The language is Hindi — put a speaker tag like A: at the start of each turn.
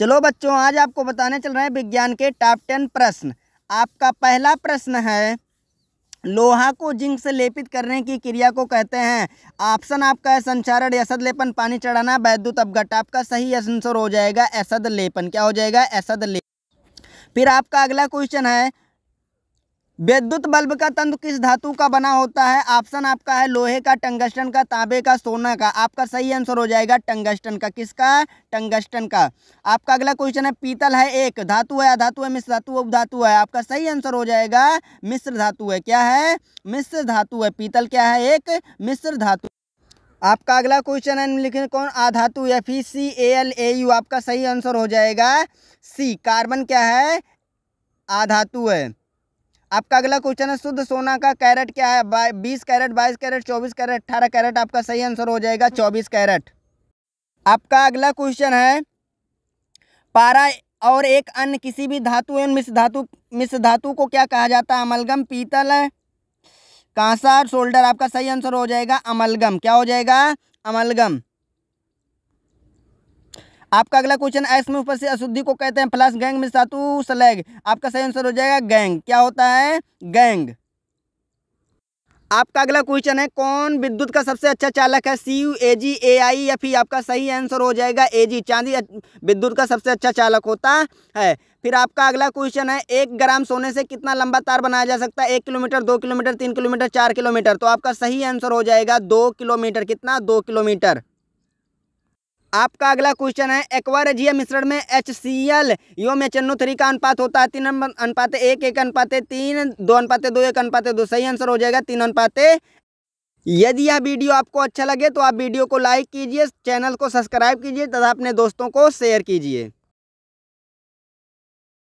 A: चलो बच्चों आज आपको बताने चल रहे हैं विज्ञान के टॉप टेन प्रश्न आपका पहला प्रश्न है लोहा को जिंक से लेपित करने की क्रिया को कहते हैं ऑप्शन आपका है संचारण असद लेपन पानी चढ़ाना वैद्युत अवघट आपका सही आंसर हो जाएगा असद लेपन क्या हो जाएगा असद लेपन फिर आपका अगला क्वेश्चन है विद्युत बल्ब का तंत्र किस धातु का बना होता है ऑप्शन आपका है लोहे का टंगस्टन का तांबे का सोना का आपका सही आंसर हो जाएगा टंगस्टन का किसका टंगस्टन का आपका अगला क्वेश्चन है पीतल है एक धातु है अधातु है मिश्र धातु उपधातु है आपका सही आंसर हो जाएगा मिश्र धातु है क्या है मिश्र धातु है पीतल क्या है एक मिश्र धातु आपका अगला क्वेश्चन है लिखे कौन आधातु F E C A L A U आपका सही आंसर हो जाएगा सी कार्बन क्या है आधातु है आपका अगला क्वेश्चन है शुद्ध सोना का कैरेट क्या है बीस कैरेट बाईस कैरेट चौबीस कैरेट अठारह कैरेट आपका सही आंसर हो जाएगा चौबीस कैरेट आपका अगला क्वेश्चन है पारा और एक अन्य किसी भी धातु एवं मिश्र धातु मिस धातु को क्या कहा जाता है अमलगम पीतल है कांसा और शोल्डर आपका सही आंसर हो जाएगा अमलगम क्या हो जाएगा अमलगम आपका अगला क्वेश्चन है ऊपर से अशुद्धि को कहते हैं प्लस गैंग में सातु सलैग आपका सही आंसर हो जाएगा गैंग क्या होता है गैंग आपका अगला क्वेश्चन है कौन विद्युत का सबसे अच्छा चालक है सी यू ए जी ए आई या फिर आपका सही आंसर हो जाएगा ए जी चांदी विद्युत का सबसे अच्छा चालक होता है फिर आपका अगला क्वेश्चन है एक ग्राम सोने से कितना लंबा तार बनाया जा सकता है एक किलोमीटर दो किलोमीटर तीन किलोमीटर चार किलोमीटर तो आपका सही आंसर हो जाएगा दो किलोमीटर कितना दो किलोमीटर आपका अगला क्वेश्चन है एक्वारेजिया मिश्रण में एच सी एल यो एच एन ओ थ्री का अनुपात होता है तीन अनुपात एक एक अनुपात तीन दो अनुपात दो एक अनुपात दो सही आंसर हो जाएगा तीन अनुपात यदि यह वीडियो आपको अच्छा लगे तो आप वीडियो को लाइक कीजिए चैनल को सब्सक्राइब कीजिए तथा अपने दोस्तों को शेयर कीजिए